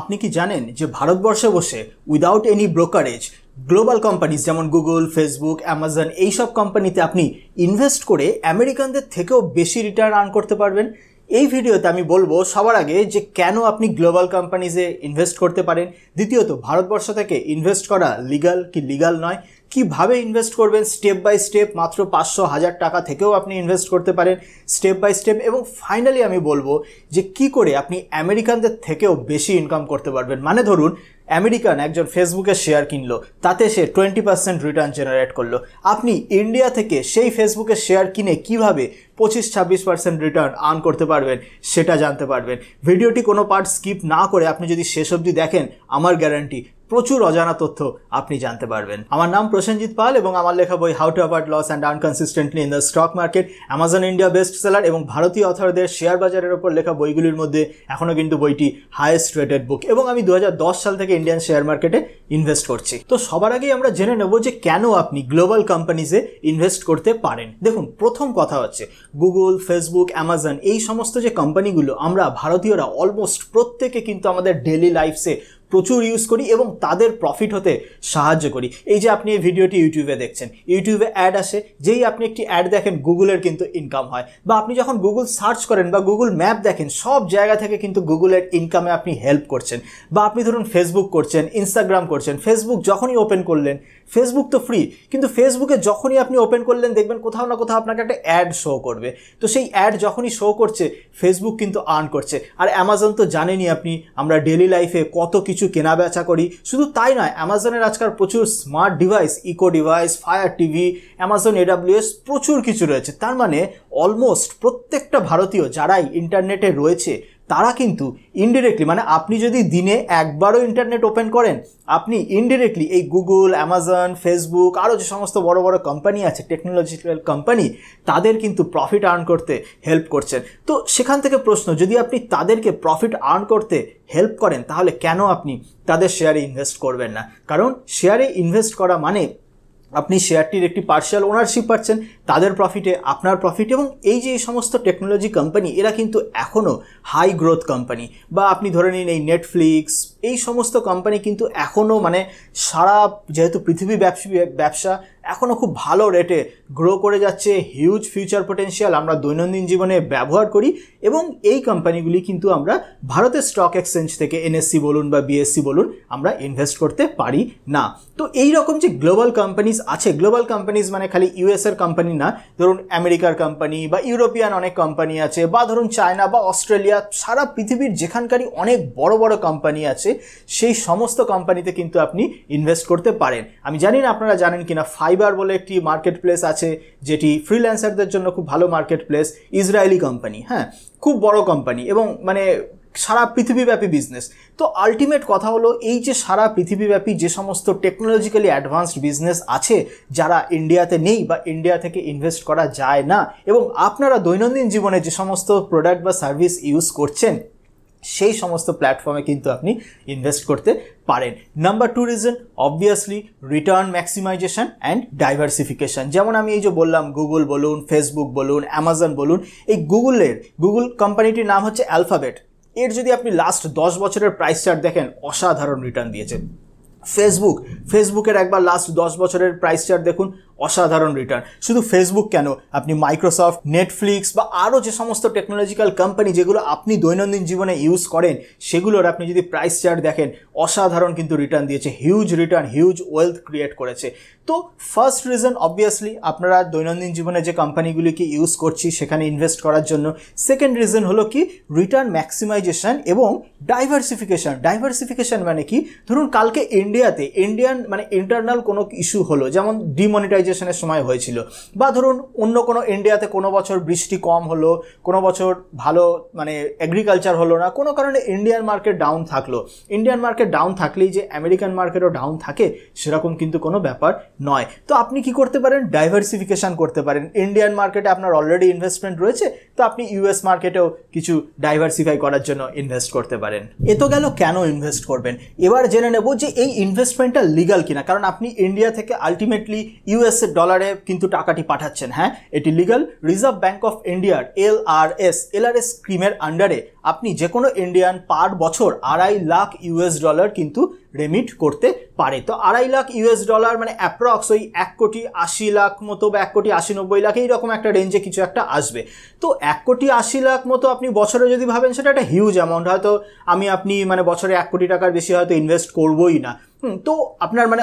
আপনি কি জানেন যে ভারতবর্ষে বসে without any brokerage global companies যেমন গুগল ফেসবুক অ্যামাজন এইসব কোম্পানিতে আপনি ইনভেস্ট করে আমেরিকানদের থেকেও বেশি রিটার্ন আর্ন করতে পারবেন এই ভিডিওতে আমি বলবো সবার আগে যে কেন আপনি গ্লোবাল কোম্পানিজে ইনভেস্ট করতে পারেন দ্বিতীয়ত ভারতবর্ষ থেকে ইনভেস্ট করা লিগাল কি লিগাল নয় কিভাবে ইনভেস্ট করবেন স্টেপ বাই স্টেপ মাত্র পাঁচশো হাজার টাকা থেকেও আপনি ইনভেস্ট করতে পারেন স্টেপ বাই স্টেপ এবং ফাইনালি আমি বলবো যে কি করে আপনি আমেরিকানদের থেকেও বেশি ইনকাম করতে পারবেন মানে ধরুন আমেরিকান একজন ফেসবুকে শেয়ার কিনলো তাতে সে টোয়েন্টি পার্সেন্ট রিটার্ন জেনারেট করলো আপনি ইন্ডিয়া থেকে সেই ফেসবুকে শেয়ার কিনে কিভাবে পঁচিশ ছাব্বিশ পার্সেন্ট রিটার্ন আর্ন করতে পারবেন সেটা জানতে পারবেন ভিডিওটি কোনো পার্ট স্কিপ না করে আপনি যদি শেষ অবধি দেখেন আমার গ্যারান্টি প্রচুর অজানা তথ্য আপনি জানতে পারবেন আমার নাম প্রসেনজিৎ পাল এবং আমার লেখা বই how to avert loss and unconsistently in the stock market Amazon India best seller এবং ভারতীয় অথরদের শেয়ার বাজারের ওপর লেখা বইগুলির মধ্যে এখনও কিন্তু বইটি হায়েস্ট রেটেড বুক এবং আমি দু সাল থেকে ইন্ডিয়ান শেয়ার মার্কেটে ইনভেস্ট করছি তো সবার আগেই আমরা জেনে নেব যে কেন আপনি গ্লোবাল কোম্পানিজে ইনভেস্ট করতে পারেন দেখুন প্রথম কথা হচ্ছে গুগল ফেসবুক অ্যামাজন এই সমস্ত যে কোম্পানিগুলো আমরা ভারতীয়রা অলমোস্ট প্রত্যেকে কিন্তু আমাদের ডেলি লাইফসে প্রচুর ইউজ করি এবং তাদের প্রফিট হতে সাহায্য করি এই যে আপনি এই ভিডিওটি ইউটিউবে দেখছেন ইউটিউবে অ্যাড আসে যেই আপনি একটি অ্যাড দেখেন গুগলের কিন্তু ইনকাম হয় বা আপনি যখন গুগল সার্চ করেন বা গুগল ম্যাপ দেখেন সব জায়গা থেকে কিন্তু গুগলের ইনকামে আপনি হেল্প করছেন বা আপনি ধরুন ফেসবুক করছেন ইনস্টাগ্রাম করছেন ফেসবুক যখনই ওপেন করলেন ফেসবুক তো ফ্রি কিন্তু ফেসবুকে যখনই আপনি ওপেন করলেন দেখবেন কোথাও না কোথাও আপনাকে একটা অ্যাড শো করবে তো সেই অ্যাড যখনই শো করছে ফেসবুক কিন্তু আর্ন করছে আর অ্যামাজন তো জানেনই আপনি আমরা ডেলি লাইফে কত কিছু কেনা বেচা করি শুধু তাই নয় অ্যামাজনের আজকাল প্রচুর smart device echo device fire TV Amazon AWS প্রচুর কিছু রয়েছে তার মানে অলমোস্ট প্রত্যেকটা ভারতীয় যারাই ইন্টারনেটে রয়েছে তারা কিন্তু ইনডিরেক্টলি মানে আপনি যদি দিনে একবারও ইন্টারনেট ওপেন করেন আপনি ইনডিরেক্টলি এই গুগল অ্যামাজন ফেসবুক আরও যে সমস্ত বড় বড় কোম্পানি আছে টেকনোলজিক্যাল কোম্পানি তাদের কিন্তু প্রফিট আর্ন করতে হেল্প করছেন তো সেখান থেকে প্রশ্ন যদি আপনি তাদেরকে প্রফিট আর্ন করতে হেল্প করেন তাহলে কেন আপনি তাদের শেয়ারে ইনভেস্ট করবেন না কারণ শেয়ারে ইনভেস্ট করা মানে আপনি শেয়ারটির একটি পার্শিয়াল ওনারশিপ পাচ্ছেন তাদের প্রফিটে আপনার প্রফিট এবং এই যে এই সমস্ত টেকনোলজি কোম্পানি এরা কিন্তু এখনও হাই গ্রোথ কোম্পানি বা আপনি ধরে নিন এই নেটফ্লিক্স এই সমস্ত কোম্পানি কিন্তু এখনও মানে সারা যেহেতু পৃথিবী ব্যবসা এখনও খুব ভালো রেটে গ্রো করে যাচ্ছে হিউজ ফিউচার পোটেন্সিয়াল আমরা দৈনন্দিন জীবনে ব্যবহার করি এবং এই কোম্পানিগুলি কিন্তু আমরা ভারতের স্টক এক্সচেঞ্জ থেকে এনএসসি বলুন বা বিএসসি বলুন আমরা ইনভেস্ট করতে পারি না তো এই রকম যে গ্লোবাল কোম্পানিজ আছে গ্লোবাল কোম্পানিজ মানে খালি ইউএসএর কোম্পানি না ধরুন আমেরিকার কোম্পানি বা ইউরোপিয়ান অনেক কোম্পানি আছে বা ধরুন চায়না বা অস্ট্রেলিয়া সারা পৃথিবীর যেখানকারই অনেক বড় বড় কোম্পানি আছে সেই সমস্ত কোম্পানিতে কিন্তু আপনি ইনভেস্ট করতে পারেন আমি জানি না আপনারা জানেন কিনা ফাইভ ফাইবার বলে একটি মার্কেট প্লেস আছে যেটি ফ্রিল্যান্সারদের জন্য খুব ভালো মার্কেট প্লেস ইসরায়েলি কোম্পানি হ্যাঁ খুব বড় কোম্পানি এবং মানে সারা পৃথিবীব্যাপী বিজনেস তো আলটিমেট কথা হলো এই যে সারা পৃথিবীব্যাপী যে সমস্ত টেকনোলজিক্যালি অ্যাডভান্সড বিজনেস আছে যারা ইন্ডিয়াতে নেই বা ইন্ডিয়া থেকে ইনভেস্ট করা যায় না এবং আপনারা দৈনন্দিন জীবনে যে সমস্ত প্রোডাক্ট বা সার্ভিস ইউজ করছেন সেই সমস্ত প্ল্যাটফর্মে কিন্তু আপনি ইনভেস্ট করতে পারেন number two reason obviously return maximization and diversification যেমন আমি এই যে বললাম গুগল বলুন ফেসবুক বলুন অ্যামাজন বলুন এই গুগলের গুগল কোম্পানিটির নাম হচ্ছে অ্যালফাবেট এর যদি আপনি লাস্ট দশ বছরের প্রাইস চার্ট দেখেন অসাধারণ রিটার্ন দিয়েছে ফেসবুক ফেসবুকের একবার লাস্ট দশ বছরের প্রাইস চার্ট দেখুন অসাধারণ রিটার্ন শুধু ফেসবুক কেন আপনি মাইক্রোসফট নেটফ্লিক্স বা আরও যে সমস্ত টেকনোলজিক্যাল কোম্পানি যেগুলো আপনি দৈনন্দিন জীবনে ইউজ করেন সেগুলোর আপনি যদি প্রাইস চার্ট দেখেন অসাধারণ কিন্তু রিটার্ন দিয়েছে huge return huge wealth create করেছে তো ফার্স্ট রিজন অবভিয়াসলি আপনারা দৈনন্দিন জীবনে যে কোম্পানিগুলিকে ইউজ করছি সেখানে ইনভেস্ট করার জন্য সেকেন্ড রিজন হলো কি রিটার্ন ম্যাক্সিমাইজেশন এবং ডাইভার্সিফিকেশান ডাইভার্সিফিকেশান মানে কি ধরুন কালকে ইন্ডিয়াতে ইন্ডিয়ান মানে ইন্টারনাল কোনো ইস্যু হলো যেমন ডিমনিটাইজ গ্লোবালাইজেশনের সময় হয়েছিল বা ধরুন অন্য কোনো ইন্ডিয়াতে কোনো বছর বৃষ্টি কম হলো কোনো বছর ভালো মানে এগ্রিকালচার হলো না কোনো কারণে ইন্ডিয়ান মার্কেট ডাউন থাকলো ইন্ডিয়ান মার্কেট ডাউন থাকলেই যে আমেরিকান মার্কেটও ডাউন থাকে সেরকম কিন্তু কোনো ব্যাপার নয় তো আপনি কি করতে পারেন ডাইভার্সিফিকেশান করতে পারেন ইন্ডিয়ান মার্কেটে আপনার অলরেডি ইনভেস্টমেন্ট রয়েছে তো আপনি ইউএস মার্কেটেও কিছু ডাইভার্সিফাই করার জন্য ইনভেস্ট করতে পারেন এ তো গেল কেন ইনভেস্ট করবেন এবার জেনে নেব যে এই ইনভেস্টমেন্টটা লিগাল কিনা কারণ আপনি ইন্ডিয়া থেকে আলটিমেটলি ইউএস ইউএস ডলারে কিন্তু টাকাটি পাঠাচ্ছেন হ্যাঁ এটি লিগাল রিজার্ভ ব্যাঙ্ক অফ ইন্ডিয়ার এল আর এস এল আর এস স্কিমের আন্ডারে আপনি যে কোনো ইন্ডিয়ান পার বছর আড়াই লাখ ইউএস ডলার কিন্তু রেমিট করতে পারে তো আড়াই লাখ ইউএস ডলার মানে অ্যাপ্রক্স ওই এক কোটি আশি লাখ মতো বা এক কোটি আশি নব্বই লাখ এইরকম একটা রেঞ্জে কিছু একটা আসবে তো এক কোটি আশি লাখ মতো আপনি বছরে যদি ভাবেন সেটা একটা হিউজ অ্যামাউন্ট হয়তো আমি আপনি মানে বছরে এক কোটি টাকার বেশি হয়তো ইনভেস্ট করবোই না তো আপনার মানে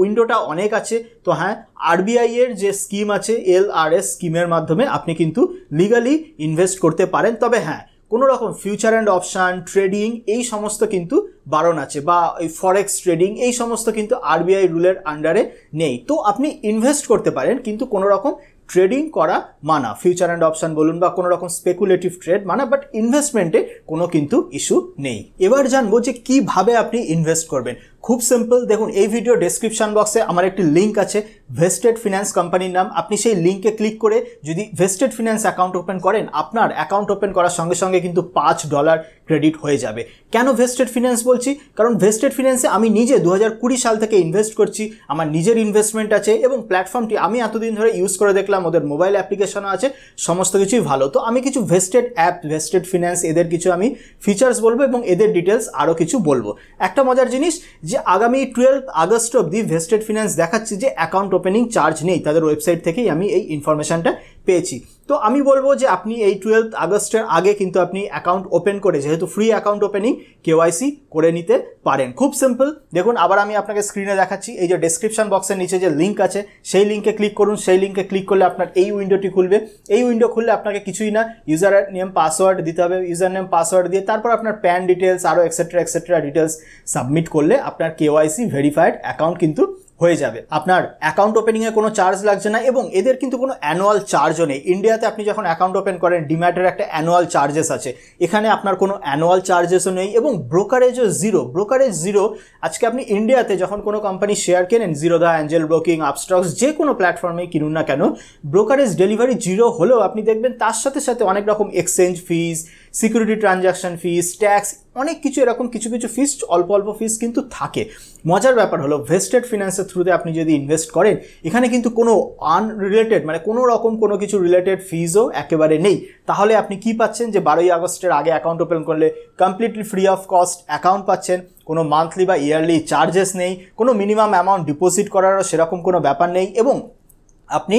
উইন্ডোটা অনেক আছে তো হ্যাঁ আরবিআই এর যে স্কিম আছে এল আর এস স্কিমের মাধ্যমে আপনি কিন্তু লিগালি ইনভেস্ট করতে পারেন তবে হ্যাঁ কোনো রকম ফিউচার অ্যান্ড অপশান ট্রেডিং এই সমস্ত কিন্তু বারণ আছে বা ওই ফরেক্স ট্রেডিং এই সমস্ত কিন্তু আরবিআই রুলের আন্ডারে নেই তো আপনি ইনভেস্ট করতে পারেন কিন্তু কোনো রকম ট্রেডিং করা মানা ফিউচার অ্যান্ড অপশান বলুন বা কোনো রকম স্পেকুলেটিভ ট্রেড মানা বাট ইনভেস্টমেন্টে কোনো কিন্তু ইস্যু নেই এবার জানবো যে কিভাবে আপনি ইনভেস্ট করবেন খুব সিম্পল দেখুন এই ভিডিও ডেসক্রিপশান বক্সে আমার একটি লিঙ্ক আছে ভেস্টেড ফিন্যান্স কোম্পানির নাম আপনি সেই লিঙ্কে ক্লিক করে যদি ভেস্টেড ফিন্যান্স অ্যাকাউন্ট ওপেন করেন আপনার অ্যাকাউন্ট ওপেন করার সঙ্গে সঙ্গে কিন্তু পাঁচ ডলার ক্রেডিট হয়ে যাবে কেন ভেস্টেড ফিন্যান্স বলছি কারণ ভেস্টেড ফিন্যান্সে আমি নিজে দু সাল থেকে ইনভেস্ট করছি আমার নিজের ইনভেস্টমেন্ট আছে এবং প্ল্যাটফর্মটি আমি এতদিন ধরে ইউজ করে দেখলাম ওদের মোবাইল অ্যাপ্লিকেশনও আছে সমস্ত কিছুই ভালো তো আমি কিছু ভেস্টেড অ্যাপ ভেস্টেড ফিন্যান্স এদের কিছু আমি ফিচার্স বলবো এবং এদের ডিটেলস আরও কিছু বলবো একটা মজার জিনিস যে আগামী টুয়েলভ আগস্ট অবধি ভেস্টেড ফিন্যান্স দেখাচ্ছে যে অ্যাকাউন্ট ওপেনিং চার্জ নেই তাদের ওয়েবসাইট থেকেই আমি এই ইনফরমেশানটা পেয়েছি তো আমি বলবো যে আপনি এই টুয়েলভ আগস্টের আগে কিন্তু আপনি অ্যাকাউন্ট ওপেন করে যেহেতু ফ্রি অ্যাকাউন্ট ওপেনিং কেওয়াইসি করে নিতে পারেন খুব সিম্পল দেখুন আবার আমি আপনাকে স্ক্রিনে দেখাচ্ছি এই যে ডেসক্রিপশন বক্সের নিচে যে লিঙ্ক আছে সেই লিঙ্কে ক্লিক করুন সেই লিঙ্কে ক্লিক করলে আপনার এই উইন্ডোটি খুলবে এই উইন্ডো খুললে আপনাকে কিছুই না ইউজার নেম পাসওয়ার্ড দিতে হবে ইউজার নেম পাসওয়ার্ড দিয়ে তারপর আপনার প্যান ডিটেলস আরও এক্সেট্রা এক্সেট্রা ডিটেলস সাবমিট করলে আপনার কেওয়াইসি ভেরিফাইড অ্যাকাউন্ট কিন্তু হয়ে যাবে আপনার অ্যাকাউন্ট ওপেনিংয়ে কোনো চার্জ লাগছে না এবং এদের কিন্তু কোনো অ্যানুয়াল চার্জও নেই ইন্ডিয়াতে আপনি যখন অ্যাকাউন্ট ওপেন করেন ডিম্যাটের একটা অ্যানুয়াল চার্জেস আছে এখানে আপনার কোনো অ্যানুয়াল চার্জেসও নেই এবং ব্রোকারেজও জিরো ব্রোকারেজ জিরো আজকে আপনি ইন্ডিয়াতে যখন কোনো কোম্পানি শেয়ার কেনেন Zerodha Angel Broking Upstox যে কোনো প্ল্যাটফর্মে কিনুন না কেন ব্রোকারেজ ডেলিভারি জিরো হলেও আপনি দেখবেন তার সাথে সাথে অনেক রকম exchange fees security transaction fees tax অনেক কিছু এরকম কিছু কিছু ফিস অল্প অল্প ফিস কিন্তু থাকে মজার ব্যাপার হলো ভেস্টেড ফিনান্সের থ্রুতে আপনি যদি ইনভেস্ট করেন এখানে কিন্তু কোনো আনরিলেটেড মানে কোনো রকম কোনো কিছু রিলেটেড ফিজও একেবারে নেই তাহলে আপনি কি পাচ্ছেন যে বারোই আগস্টের আগে অ্যাকাউন্ট ওপেন করলে completely free of cost account পাচ্ছেন কোনো মান্থলি বা ইয়ারলি চার্জেস নেই কোনো মিনিমাম অ্যামাউন্ট ডিপোজিট করারও সেরকম কোনো ব্যাপার নেই এবং আপনি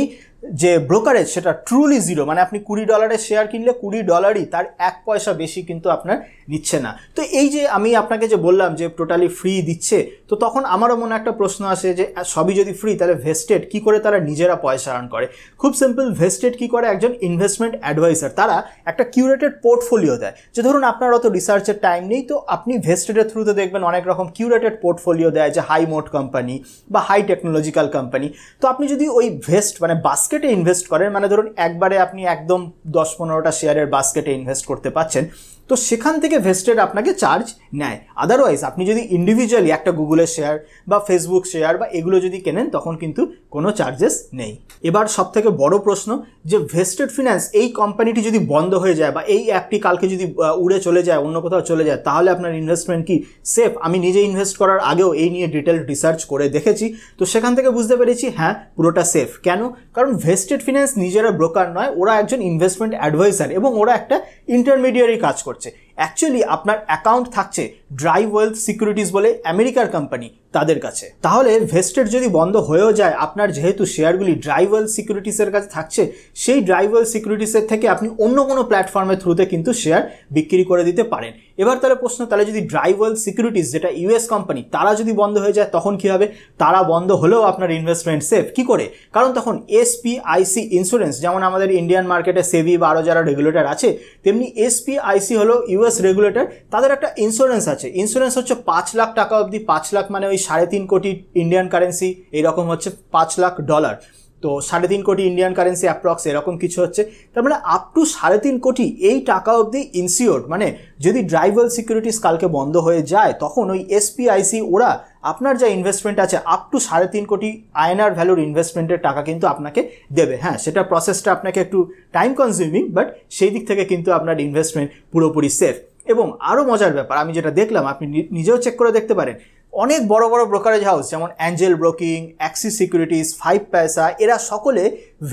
যে ব্রোকারেজ সেটা ট্রুলি জিরো মানে আপনি কুড়ি ডলারের শেয়ার কিনলে কুড়ি ডলারই তার এক পয়সা বেশি কিন্তু আপনার দিচ্ছে না তো এই যে আমি আপনাকে যে বললাম যে টোটালি ফ্রি দিচ্ছে তো তখন আমারও মনে একটা প্রশ্ন আসে যে সবই যদি ফ্রি তাহলে ভেস্টেড কি করে তারা নিজেরা পয়সা আর্ন করে খুব সিম্পল ভেস্টেড কি করে একজন ইনভেস্টমেন্ট অ্যাডভাইসার তারা একটা কিউরেটেড পোর্টফোলিও দেয় যে ধরুন আপনার অত রিসার্চের টাইম নেই তো আপনি ভেস্টেডের থ্রুতে দেখবেন অনেক রকম কিউরেটেড পোর্টফোলিও দেয় যে হাই মোট কোম্পানি বা হাই টেকনোলজিক্যাল কোম্পানি তো আপনি যদি ওই ভেস্ট মানে বাস্কেট বাস্কেটে ইনভেস্ট করেন মানে ধরুন একবারে আপনি একদম দশ পনেরোটা শেয়ারের বাস্কেটে ইনভেস্ট করতে পারছেন তো সেখান থেকে ভেস্টেড আপনাকে চার্জ নেয় আদারওয়াইজ আপনি যদি ইন্ডিভিজুয়ালি একটা গুগলের শেয়ার বা ফেসবুক শেয়ার বা এগুলো যদি কেনেন তখন কিন্তু কোনো চার্জেস নেই এবার সব থেকে বড় প্রশ্ন যে ভেস্টেড ফিন্যান্স এই কোম্পানিটি যদি বন্ধ হয়ে যায় বা এই অ্যাপটি কালকে যদি উড়ে চলে যায় অন্য কোথাও চলে যায় তাহলে আপনার ইনভেস্টমেন্ট কি সেফ আমি নিজে ইনভেস্ট করার আগেও এই নিয়ে ডিটেল রিসার্চ করে দেখেছি তো সেখান থেকে বুঝতে পেরেছি হ্যাঁ পুরোটা সেফ কেন কারণ ভেস্টেড ফিন্যান্স নিজেরা ব্রোকার নয় ওরা একজন ইনভেস্টমেন্ট অ্যাডভাইসার এবং ওরা একটা ইন্টারমিডিয়ারি কাজ করে করছে অ্যাকচুয়ালি আপনার অ্যাকাউন্ট থাকছে ড্রাই ওয়েলথ সিকিউরিটিস বলে আমেরিকার কোম্পানি তাদের কাছে তাহলে ভেস্টেড যদি বন্ধ হয়েও যায় আপনার যেহেতু শেয়ারগুলি ড্রাইভেল সিকিউরিটিসের কাছে থাকছে সেই ড্রাইভেল সিকিউরিটিসের থেকে আপনি অন্য কোনো প্ল্যাটফর্মের থ্রুতে কিন্তু শেয়ার বিক্রি করে দিতে পারেন এবার তাহলে প্রশ্ন তাহলে যদি ড্রাইভাল সিকিউরিটিস যেটা ইউএস কোম্পানি তারা যদি বন্ধ হয়ে যায় তখন কি হবে তারা বন্ধ হলেও আপনার ইনভেস্টমেন্ট সেফ কি করে কারণ তখন এসপিআইসি ইন্স্যুরেন্স যেমন আমাদের ইন্ডিয়ান মার্কেটে সেভি বা আরও যারা রেগুলেটর আছে তেমনি এসপিআইসি হলো ইউএস রেগুলেটর তাদের একটা ইন্স্যুরেন্স আছে ইন্স্যুরেন্স হচ্ছে পাঁচ লাখ টাকা অবধি পাঁচ লাখ মানে ওই সাড়ে তিন কোটি ইন্ডিয়ান কারেন্সি এরকম হচ্ছে পাঁচ লাখ ডলার তো সাড়ে তিন কোটি ইন্ডিয়ান কারেন্সি অ্যাপ্রক্স এরকম কিছু হচ্ছে তার মানে আপ টু সাড়ে তিন কোটি এই টাকা অবধি ইনসিওর মানে যদি ড্রাইভার সিকিউরিটিস কালকে বন্ধ হয়ে যায় তখন ওই এসপিআইসি ওরা আপনার যা ইনভেস্টমেন্ট আছে আপ টু সাড়ে তিন কোটি আয়নার ভ্যালুর ইনভেস্টমেন্টের টাকা কিন্তু আপনাকে দেবে হ্যাঁ সেটা প্রসেসটা আপনাকে একটু টাইম কনজিউমিং বাট সেই দিক থেকে কিন্তু আপনার ইনভেস্টমেন্ট পুরোপুরি সেফ এবং আরও মজার ব্যাপার আমি যেটা দেখলাম আপনি নিজেও চেক করে দেখতে পারেন অনেক বড় বড় ব্রোকারেজ হাউস যেমন Angel Broking Axis Securities five paisa এরা সকলে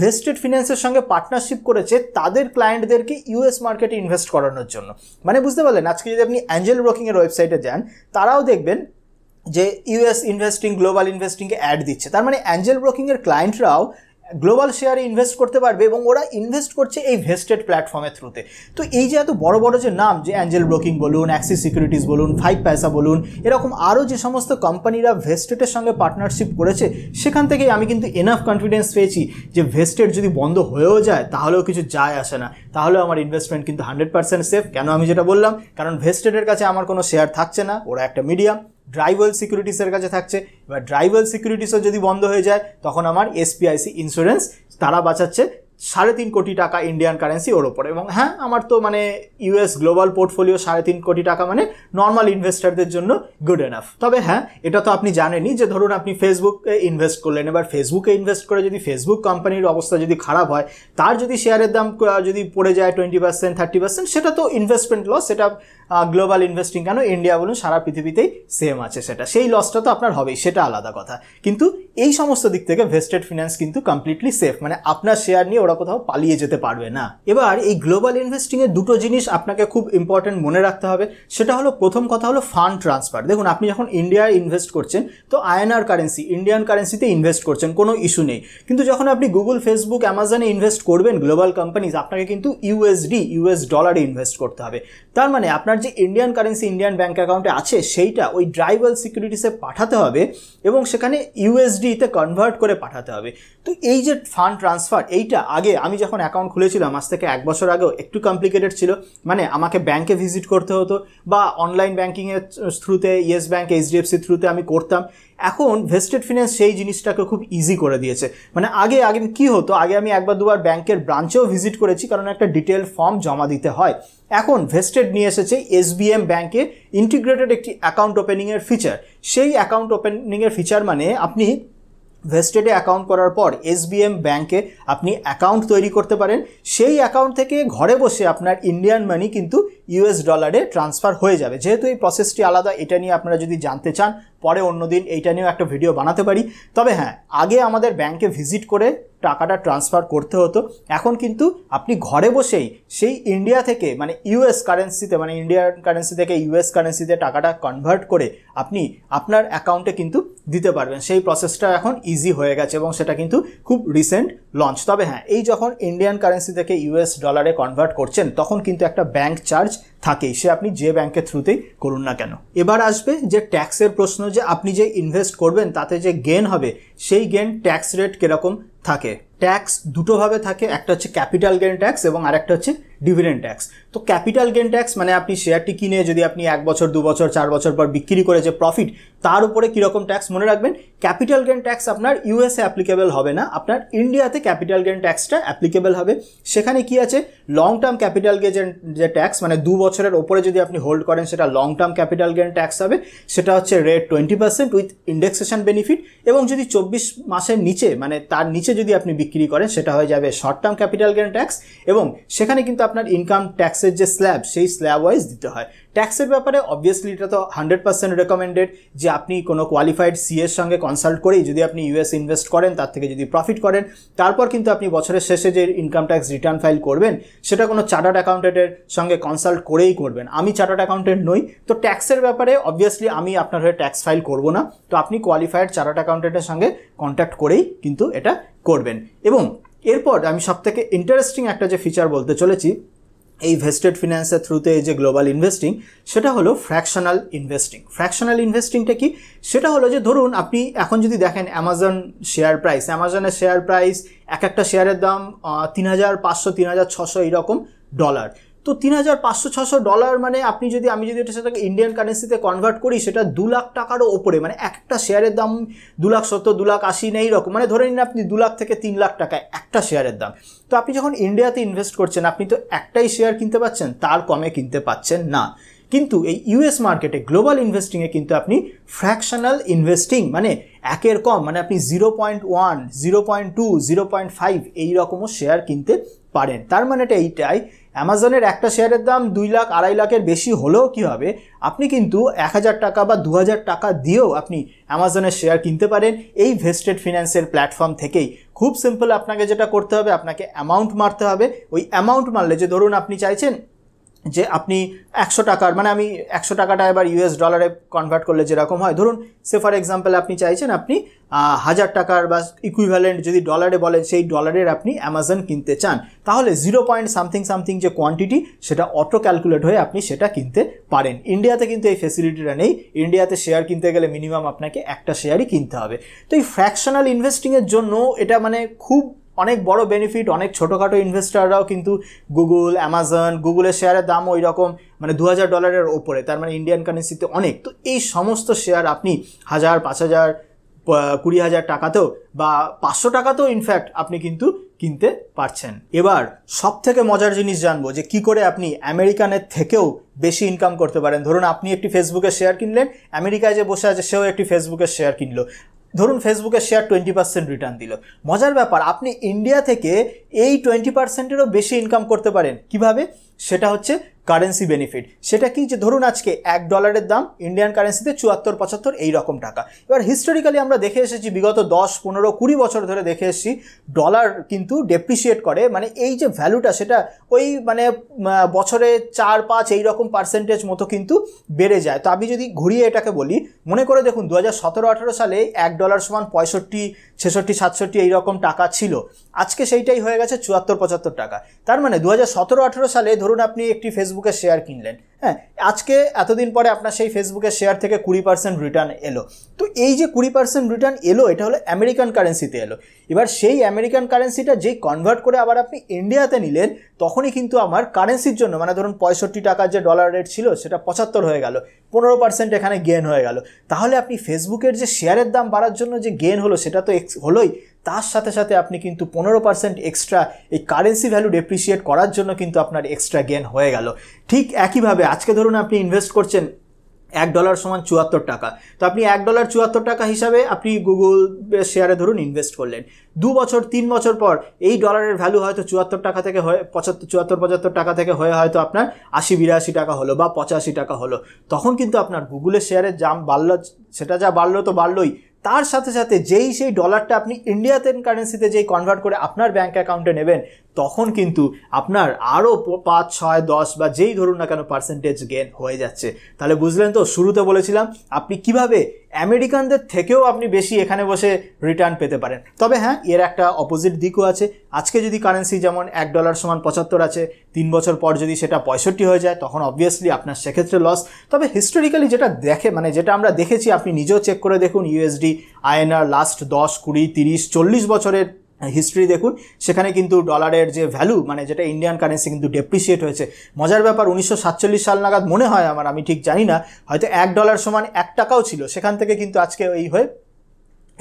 ভেস্টেড ফিন্যান্সের সঙ্গে পার্টনারশিপ করেছে তাদের ক্লায়েন্টদেরকে ইউএস মার্কেটে ইনভেস্ট করানোর জন্য মানে বুঝতে পারলেন আজকে যদি আপনি অ্যাঞ্জেল ব্রোকিংয়ের ওয়েবসাইটে যান তারাও দেখবেন যে ইউএস ইনভেস্টিং গ্লোবাল ইনভেস্টিংকে অ্যাড দিচ্ছে তার মানে অ্যাঞ্জেল ব্রোকিংয়ের ক্লায়েন্টরাও গ্লোবাল শেয়ারে ইনভেস্ট করতে পারবে এবং ওরা ইনভেস্ট করছে এই ভেস্টেড প্ল্যাটফর্মের থ্রুতে তো এই যে এত বড় বড় যে নাম যে অ্যাঞ্জেল ব্রোকিং বলুন অ্যাক্সিস সিকিউরিটিস বলুন ফাইভ পয়সা বলুন এরকম আরও যে সমস্ত কোম্পানিরা ভেস্টেডের সঙ্গে পার্টনারশিপ করেছে সেখান থেকে আমি কিন্তু এনাফ কনফিডেন্স পেয়েছি যে ভেস্টেড যদি বন্ধ হয়েও যায় তাহলেও কিছু যায় আসে না তাহলে আমার ইনভেস্টমেন্ট কিন্তু হান্ড্রেড পার্সেন্ট সেফ কেন আমি যেটা বললাম কারণ ভেস্টেডের কাছে আমার কোনো শেয়ার থাকছে না ওরা একটা মিডিয়াম ড্রাইভেল সিকিউরিটিসের কাছে থাকছে এবার ড্রাইভেল সিকিউরিটিসও যদি বন্ধ হয়ে যায় তখন আমার এসপিআইসি ইন্স্যুরেন্স তারা বাঁচাচ্ছে সাড়ে তিন কোটি টাকা ইন্ডিয়ান কারেন্সি ওর ওপর এবং হ্যাঁ আমার তো মানে ইউএস গ্লোবাল পোর্টফোলিও সাড়ে তিন কোটি টাকা মানে নর্মাল ইনভেস্টারদের জন্য গুড এনাফ তবে হ্যাঁ এটা তো আপনি জানেনই যে ধরুন আপনি ফেসবুকে ইনভেস্ট করলেন এবার ফেসবুকে ইনভেস্ট করে যদি ফেসবুক কোম্পানির অবস্থা যদি খারাপ হয় তার যদি শেয়ারের দাম যদি পড়ে যায় টোয়েন্টি পার্সেন্ট থার্টি পার্সেন্ট সেটা তো ইনভেস্টমেন্ট লস সেটা গ্লোবাল ইনভেস্টিং কেন ইন্ডিয়া বলুন সারা পৃথিবীতেই সেম আছে সেটা সেই লসটা তো আপনার হবেই সেটা আলাদা কথা কিন্তু এই সমস্ত দিক থেকে ভেস্টেড ফিন্যান্স কিন্তু কমপ্লিটলি সেফ মানে আপনার শেয়ার নিয়ে ওরা কোথাও পালিয়ে যেতে পারবে না এবার এই গ্লোবাল ইনভেস্টিংয়ে দুটো জিনিস আপনাকে খুব ইম্পর্টেন্ট মনে রাখতে হবে সেটা হলো প্রথম কথা হলো ফান্ড ট্রান্সফার দেখুন আপনি যখন ইন্ডিয়ায় ইনভেস্ট করছেন তো আয়নার কারেন্সি ইন্ডিয়ান কারেন্সিতে ইনভেস্ট করছেন কোনো ইস্যু নেই কিন্তু যখন আপনি গুগল ফেসবুক অ্যামাজনে ইনভেস্ট করবেন গ্লোবাল কোম্পানিজ আপনাকে কিন্তু ইউএসডি ইউএস ডলারে ইনভেস্ট করতে হবে তার মানে আপনার যে ইন্ডিয়ান কারেন্সি ইন্ডিয়ান ব্যাঙ্ক অ্যাকাউন্টে আছে সেইটা ওই ড্রাইভাল সিকিউরিটিসে পাঠাতে হবে এবং সেখানে ইউএসডিতে কনভার্ট করে পাঠাতে হবে তো এই যে ফান্ড ট্রান্সফার এইটা আগে আমি যখন অ্যাকাউন্ট খুলেছিলাম আজ থেকে এক বছর আগেও একটু কমপ্লিকেটেড ছিল মানে আমাকে ব্যাংকে ভিজিট করতে হতো বা অনলাইন ব্যাঙ্কিংয়ের থ্রুতে ইয়েস ব্যাঙ্ক এইচডিএফসি থ্রুতে আমি করতাম এখন ভেস্টেড ফিন্যান্স সেই জিনিসটাকে খুব ইজি করে দিয়েছে মানে আগে আগে কি হতো আগে আমি একবার দুবার ব্যাংকের ব্রাঞ্চেও ভিজিট করেছি কারণ একটা ডিটেল ফর্ম জমা দিতে হয় এখন ভেস্টেড নিয়ে এসেছে এসবিএম ব্যাঙ্কে ইন্টিগ্রেটেড একটি অ্যাকাউন্ট ওপেনিংয়ের ফিচার সেই অ্যাকাউন্ট ওপেনিংয়ের ফিচার মানে আপনি ভেস্টেডে অ্যাকাউন্ট করার পর এসবিএম ব্যাংকে আপনি অ্যাকাউন্ট তৈরি করতে পারেন সেই অ্যাকাউন্ট থেকে ঘরে বসে আপনার ইন্ডিয়ান মানি কিন্তু ইউএস ডলারে ট্রান্সফার হয়ে যাবে যেহেতু এই প্রসেসটি আলাদা এটা নিয়ে আপনারা যদি জানতে চান পরে অন্যদিন এইটা নিয়েও একটা ভিডিও বানাতে পারি তবে হ্যাঁ আগে আমাদের ব্যাংকে ভিজিট করে টাকাটা ট্রান্সফার করতে হতো এখন কিন্তু আপনি ঘরে বসেই সেই ইন্ডিয়া থেকে মানে ইউএস কারেন্সিতে মানে ইন্ডিয়ান কারেন্সি থেকে ইউএস কারেন্সিতে টাকাটা কনভার্ট করে আপনি আপনার অ্যাকাউন্টে কিন্তু দিতে পারবেন সেই প্রসেসটা এখন ইজি হয়ে গেছে এবং সেটা কিন্তু খুব রিসেন্ট লঞ্চ তবে হ্যাঁ এই যখন ইন্ডিয়ান কারেন্সি থেকে ইউএস ডলারে কনভার্ট করছেন তখন কিন্তু একটা ব্যাংক চার্জ থাকেই সে আপনি যে ব্যাংকের থ্রুতেই করুন না কেন এবার আসবে যে ট্যাক্সের প্রশ্ন যে আপনি যে ইনভেস্ট করবেন তাতে যে গেন হবে সেই গেন ট্যাক্স রেট কীরকম থাকে ট্যাক্স দুটোভাবে থাকে একটা হচ্ছে ক্যাপিটাল গেন ট্যাক্স এবং আরেকটা হচ্ছে ডিভিডেন্ড ট্যাক্স তো ক্যাপিটাল গেন ট্যাক্স মানে আপনি শেয়ারটি কিনে যদি আপনি এক বছর দু বছর চার বছর পর বিক্রি করে যে প্রফিট তার উপরে কীরকম ট্যাক্স মনে রাখবেন ক্যাপিটাল গেন ট্যাক্স আপনার ইউএসএ অ্যাপ্লিকেবল হবে না আপনার ইন্ডিয়াতে ক্যাপিটাল গেন ট্যাক্সটা অ্যাপ্লিকেবল হবে সেখানে কি আছে লং টার্ম ক্যাপিটাল গেন যে ট্যাক্স মানে দু বছরের ওপরে যদি আপনি হোল্ড করেন সেটা long term capital gain tax হবে সেটা হচ্ছে rate twenty percent with indexation benefit এবং যদি চব্বিশ মাসের নিচে মানে তার নিচে যদি আপনি বিক্রি করেন সেটা হয়ে যাবে short term capital gain tax এবং সেখানে কিন্তু আপনার ইনকাম ট্যাক্সের যে স্ল্যাব সেই স্ল্যাব ওয়াইজ দিতে হয় ট্যাক্সের ব্যাপারে অবভিয়াসলি এটা তো হান্ড্রেড পার্সেন্ট রেকমেন্ডেড যে আপনি কোনো কোয়ালিফাইড সিএর সঙ্গে কনসাল্ট করেই যদি আপনি ইউএস ইনভেস্ট করেন তার থেকে যদি প্রফিট করেন তারপর কিন্তু আপনি বছরের শেষে যে ইনকাম ট্যাক্স রিটার্ন ফাইল করবেন সেটা কোনো চার্টার্ড অ্যাকাউন্টেন্টের সঙ্গে কনসাল্ট করেই করবেন আমি চার্টার্ড অ্যাকাউন্টেন্ট নই তো ট্যাক্সের ব্যাপারে অবভিয়াসলি আমি আপনার হয়ে ট্যাক্স ফাইল করব না তো আপনি কোয়ালিফাইড চার্টার্ড অ্যাকাউন্টেন্টের সঙ্গে কন্ট্যাক্ট করেই কিন্তু এটা করবেন এবং এরপর আমি সবথেকে ইন্টারেস্টিং একটা যে ফিচার বলতে চলেছি এই ভেস্টেড ফিন্যান্সের থ্রুতে যে গ্লোবাল ইনভেস্টিং সেটা হলো ফ্র্যাকশনাল ইনভেস্টিং ফ্র্যাকশনাল ইনভেস্টিংটা কি সেটা হলো যে ধরুন আপনি এখন যদি দেখেন অ্যামাজন শেয়ার প্রাইস অ্যামাজনের শেয়ার প্রাইস এক একটা শেয়ারের দাম তিন হাজার পাঁচশো তিন হাজার ছশো এইরকম ডলার তো তিন হাজার পাঁচশো ছশো ডলার মানে আপনি যদি আমি যদি এটা সেটাকে ইন্ডিয়ান কারেন্সিতে কনভার্ট করি সেটা দু লাখ টাকারও ওপরে মানে একটা শেয়ারের দাম দু লাখ সত্তর দু লাখ আশি নেই রকম মানে ধরে নিন আপনি দু লাখ থেকে তিন লাখ টাকায় একটা শেয়ারের দাম তো আপনি যখন ইন্ডিয়াতে ইনভেস্ট করছেন আপনি তো একটাই শেয়ার কিনতে পাচ্ছেন তার কমে কিনতে পাচ্ছেন না কিন্তু এই ইউএস মার্কেটে গ্লোবাল ইনভেস্টিংয়ে কিন্তু আপনি ফ্র্যাকশনাল ইনভেস্টিং মানে একের কম মানে আপনি zero point one zero point two zero point five এই রকমও শেয়ার কিনতে পারেন তার মানে এটা এইটাই অ্যামাজনের একটা শেয়ারের দাম দুই লাখ আড়াই লাখের বেশি হলেও কী হবে আপনি কিন্তু এক হাজার টাকা বা দু হাজার টাকা দিয়েও আপনি অ্যামাজনের শেয়ার কিনতে পারেন এই ভেস্টেড ফিন্যান্সের প্ল্যাটফর্ম থেকেই খুব সিম্পল আপনাকে যেটা করতে হবে আপনাকে অ্যামাউন্ট মারতে হবে ওই অ্যামাউন্ট মারলে যে ধরুন আপনি চাইছেন যে আপনি একশো টাকার মানে আমি একশো টাকাটা এবার ইউএস ডলারে কনভার্ট করলে যেরকম হয় ধরুন সে ফর এক্সাম্পল আপনি চাইছেন আপনি হাজার টাকার বা ইকুইভ্যালেন্ট যদি ডলারে বলেন সেই ডলারের আপনি অ্যামাজন কিনতে চান তাহলে জিরো পয়েন্ট সামথিং সামথিং যে কোয়ান্টিটি সেটা অটো ক্যালকুলেট হয়ে আপনি সেটা কিনতে পারেন ইন্ডিয়াতে কিন্তু এই ফেসিলিটিটা নেই ইন্ডিয়াতে শেয়ার কিনতে গেলে মিনিমাম আপনাকে একটা শেয়ারই কিনতে হবে তো এই ফ্র্যাকশনাল ইনভেস্টিংয়ের জন্য এটা মানে খুব অনেক বড় বেনিফিট অনেক ছোটোখাটো ইনভেস্টাররাও কিন্তু গুগল অ্যামাজন গুগলের শেয়ারের দাম ওই রকম মানে দু হাজার ডলারের ওপরে তার মানে ইন্ডিয়ান কারেন্সিতে অনেক তো এই সমস্ত শেয়ার আপনি হাজার পাঁচ হাজার কুড়ি হাজার টাকাতেও বা পাঁচশো টাকাতেও ইনফ্যাক্ট আপনি কিন্তু কিনতে পারছেন এবার সব থেকে মজার জিনিস জানবো যে কি করে আপনি আমেরিকানের থেকেও বেশি ইনকাম করতে পারেন ধরুন আপনি একটি ফেসবুকে শেয়ার কিনলেন আমেরিকায় যে বসে আছে সেও একটি ফেসবুকের শেয়ার কিনলো ধরুন ফেসবুকের শেয়ার টোয়েন্টি পার্সেন্ট রিটার্ন দিল মজার ব্যাপার আপনি ইন্ডিয়া থেকে এই টোয়েন্টি পার্সেন্টেরও বেশি ইনকাম করতে পারেন কিভাবে সেটা হচ্ছে কারেন্সি বেনিফিট সেটা কি যে ধরুন আজকে এক ডলারের দাম ইন্ডিয়ান কারেন্সিতে চুয়াত্তর পঁচাত্তর এই রকম টাকা এবার হিস্টোরিক্যালি আমরা দেখে এসেছি বিগত দশ পনেরো কুড়ি বছর ধরে দেখে এসেছি ডলার কিন্তু ডেপ্রিসিয়েট করে মানে এই যে ভ্যালুটা সেটা ওই মানে বছরে চার পাঁচ এই রকম পার্সেন্টেজ মতো কিন্তু বেড়ে যায় তো আমি যদি ঘুরিয়ে এটাকে বলি মনে করে দেখুন দু হাজার সতেরো আঠেরো সালে এক ডলার সমান পঁয়ষট্টি ছেষট্টি সাতষট্টি এইরকম টাকা ছিল আজকে সেইটাই হয়ে গেছে চুয়াত্তর পঁচাত্তর টাকা তার মানে দু হাজার সতেরো আঠেরো সালে ধরুন আপনি একটি ফেসবুকে শেয়ার কিনলেন হ্যাঁ আজকে এতদিন পরে আপনার সেই ফেসবুকের শেয়ার থেকে কুড়ি পার্সেন্ট রিটার্ন এলো তো এই যে কুড়ি পার্সেন্ট রিটার্ন এলো এটা হলো আমেরিকান কারেন্সিতে এলো এবার সেই আমেরিকান কারেন্সিটা যেই কনভার্ট করে আবার আপনি ইন্ডিয়াতে নিলেন তখনই কিন্তু আমার কারেন্সির জন্য মানে ধরুন পঁয়ষট্টি টাকার যে ডলার রেট ছিল সেটা পঁচাত্তর হয়ে গেল পনেরো পার্সেন্ট এখানে গেন হয়ে গেল তাহলে আপনি ফেসবুকের যে শেয়ারের দাম বাড়ার জন্য যে গেন হলো সেটা তো হলোই তার সাথে সাথে আপনি কিন্তু পনেরো পার্সেন্ট এক্সট্রা এই কারেন্সি ভ্যালু ডেপ্রিসিয়েট করার জন্য কিন্তু আপনার এক্সট্রা গেন হয়ে গেল ঠিক একইভাবে আজকে ধরুন আপনি ইনভেস্ট করছেন এক ডলার সমান চুয়াত্তর টাকা তো আপনি এক ডলার চুয়াত্তর টাকা হিসাবে আপনি গুগল শেয়ারে ধরুন ইনভেস্ট করলেন দু বছর তিন বছর পর এই ডলারের ভ্যালু হয়তো চুয়াত্তর টাকা থেকে হয়ে পঁচাত্তর চুয়াত্তর পঁচাত্তর টাকা থেকে হয়ে হয়তো আপনার আশি বিরাশি টাকা হলো বা পঁচাশি টাকা হলো তখন কিন্তু আপনার গুগলের শেয়ারের জাম বাড়লো সেটা যা বাড়লো তো বাড়লোই তার সাথে সাথে যেই সেই ডলারটা আপনি ইন্ডিয়াতে কারেন্সিতে যেই কনভার্ট করে আপনার ব্যাঙ্ক অ্যাকাউন্টে নেবেন তখন কিন্তু আপনার আরও পাঁচ ছয় দশ বা যেই ধরুন না কেন পার্সেন্টেজ গেন হয়ে যাচ্ছে তাহলে বুঝলেন তো শুরুতে বলেছিলাম আপনি কিভাবে আমেরিকানদের থেকেও আপনি বেশি এখানে বসে রিটার্ন পেতে পারেন তবে হ্যাঁ এর একটা অপোজিট দিকও আছে আজকে যদি কারেন্সি যেমন এক ডলার সমান পঁচাত্তর আছে তিন বছর পর যদি সেটা পঁয়ষট্টি হয়ে যায় তখন অবভিয়াসলি আপনার সেক্ষেত্রে লস তবে হিস্টোরিক্যালি যেটা দেখে মানে যেটা আমরা দেখেছি আপনি নিজেও চেক করে দেখুন ইউএসডি আয়েনার লাস্ট দশ কুড়ি তিরিশ চল্লিশ বছরের হিস্ট্রি দেখুন সেখানে কিন্তু ডলারের যে ভ্যালু মানে যেটা ইন্ডিয়ান কারেন্সি কিন্তু ডেপ্রিসিয়েট হয়েছে মজার ব্যাপার উনিশশো সাল নাগাদ মনে হয় আমার আমি ঠিক জানি না হয়তো এক ডলার সমান এক টাকাও ছিল সেখান থেকে কিন্তু আজকে এই হয়ে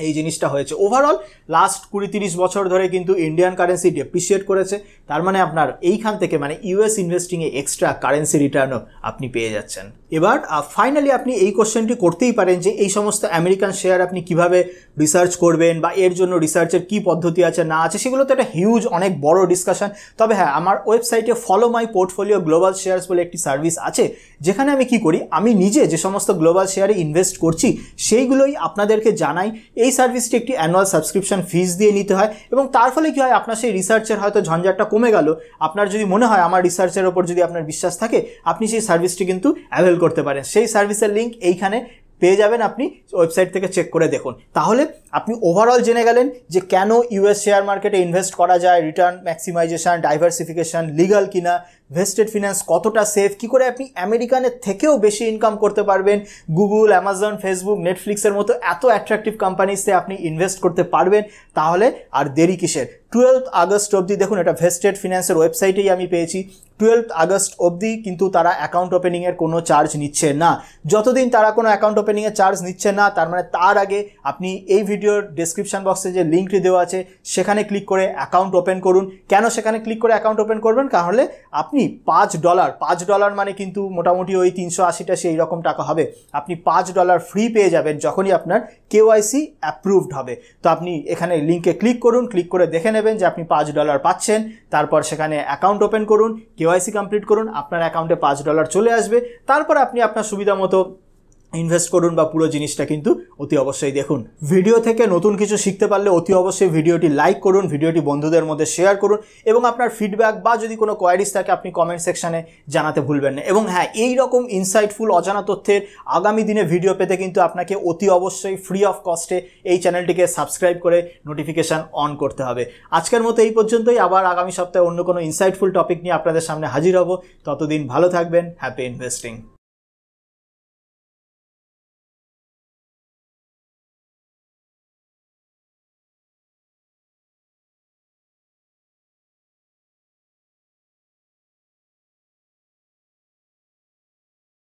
এই জিনিসটা হয়েছে ওভারঅল লাস্ট কুড়ি তিরিশ বছর ধরে কিন্তু ইন্ডিয়ান কারেন্সি ডেপ্রিসিয়েট করেছে তার মানে আপনার এইখান থেকে মানে ইউএস ইনভেস্টিংয়ে এক্সট্রা কারেন্সি রিটার্নও আপনি পেয়ে যাচ্ছেন এবার ফাইনালি আপনি এই কোশ্চেনটি করতেই পারেন যে এই সমস্ত আমেরিকান শেয়ার আপনি কিভাবে রিসার্চ করবেন বা এর জন্য রিসার্চের কি পদ্ধতি আছে না আছে সেগুলো তো একটা হিউজ অনেক বড় ডিসকাশন তবে হ্যাঁ আমার ওয়েবসাইটে follow my portfolio global shares বলে একটি সার্ভিস আছে যেখানে আমি কি করি আমি নিজে যে সমস্ত গ্লোবাল শেয়ারে ইনভেস্ট করছি সেইগুলোই আপনাদেরকে জানাই এই এই সার্ভিসটি একটি অ্যানুয়াল সাবস্ক্রিপশন ফিস দিয়ে নিতে হয় এবং তার ফলে কী হয় আপনার সেই রিসার্চের হয়তো ঝঞ্ঝাটটা কমে গেল আপনার যদি মনে হয় আমার রিসার্চের ওপর যদি আপনার বিশ্বাস থাকে আপনি সেই সার্ভিসটি কিন্তু অ্যাভেল করতে পারেন সেই সার্ভিসের লিঙ্ক এইখানে পেয়ে যাবেন আপনি ওয়েবসাইট থেকে চেক করে দেখুন তাহলে আপনি ওভারঅল জেনে গেলেন যে কেন ইউএস শেয়ার মার্কেটে ইনভেস্ট করা যায় রিটার্ন ম্যাক্সিমাইজেশন ডাইভার্সিফিকেশন লিগাল কিনা ভেস্টেড ফিনান্স কতটা সেফ কি করে আপনি আমেরিকানের থেকেও বেশি ইনকাম করতে পারবেন গুগল অ্যামাজন ফেসবুক নেটফ্লিক্সের মতো এত অ্যাট্রাকটিভ কোম্পানিসে আপনি ইনভেস্ট করতে পারবেন তাহলে আর দেরি কিসের টুয়েলভ আগস্ট অবধি দেখুন এটা ভেস্টেড ফিনান্সের ওয়েবসাইটেই আমি পেয়েছি টুয়েলভ আগস্ট অবধি কিন্তু তারা অ্যাকাউন্ট ওপেনিংয়ের কোনো চার্জ নিচ্ছে না যতদিন তারা কোনো অ্যাকাউন্ট ওপেনিংয়ের চার্জ নিচ্ছে না তার মানে তার আগে আপনি এই ভিডিওর ডিসক্রিপশান বক্সে যে লিঙ্কটি দেওয়া আছে সেখানে ক্লিক করে অ্যাকাউন্ট ওপেন করুন কেন সেখানে ক্লিক করে অ্যাকাউন্ট ওপেন করবেন তাহলে আপনি আপনি পাঁচ ডলার পাঁচ ডলার মানে কিন্তু মোটামুটি ওই তিনশো আশিটা সেই রকম টাকা হবে আপনি পাঁচ ডলার ফ্রি পেয়ে যাবেন যখনই আপনার কেওয়াইসি অ্যাপ্রুভড হবে তো আপনি এখানে লিঙ্কে ক্লিক করুন ক্লিক করে দেখে নেবেন যে আপনি পাঁচ ডলার পাচ্ছেন তারপর সেখানে অ্যাকাউন্ট ওপেন করুন কেওয়াইসি কমপ্লিট করুন আপনার অ্যাকাউন্টে পাঁচ ডলার চলে আসবে তারপর আপনি আপনার সুবিধা মতো ইনভেস্ট করুন বা পুরো জিনিসটা কিন্তু অতি অবশ্যই দেখুন ভিডিও থেকে নতুন কিছু শিখতে পারলে অতি অবশ্যই ভিডিওটি লাইক করুন ভিডিওটি বন্ধুদের মধ্যে শেয়ার করুন এবং আপনার ফিডব্যাক বা যদি কোনো কোয়ারিজ থাকে আপনি কমেন্ট সেকশানে জানাতে ভুলবেন না এবং হ্যাঁ এই রকম ইনসাইটফুল অজানা তথ্যের আগামী দিনে ভিডিও পেতে কিন্তু আপনাকে অতি অবশ্যই ফ্রি অফ কস্টে এই চ্যানেলটিকে সাবস্ক্রাইব করে নোটিফিকেশান অন করতে হবে আজকের মতো এই পর্যন্তই আবার আগামী সপ্তাহে অন্য কোনো ইনসাইটফুল টপিক নিয়ে আপনাদের সামনে হাজির হব ততদিন ভালো থাকবেন হ্যাপি ইনভেস্টিং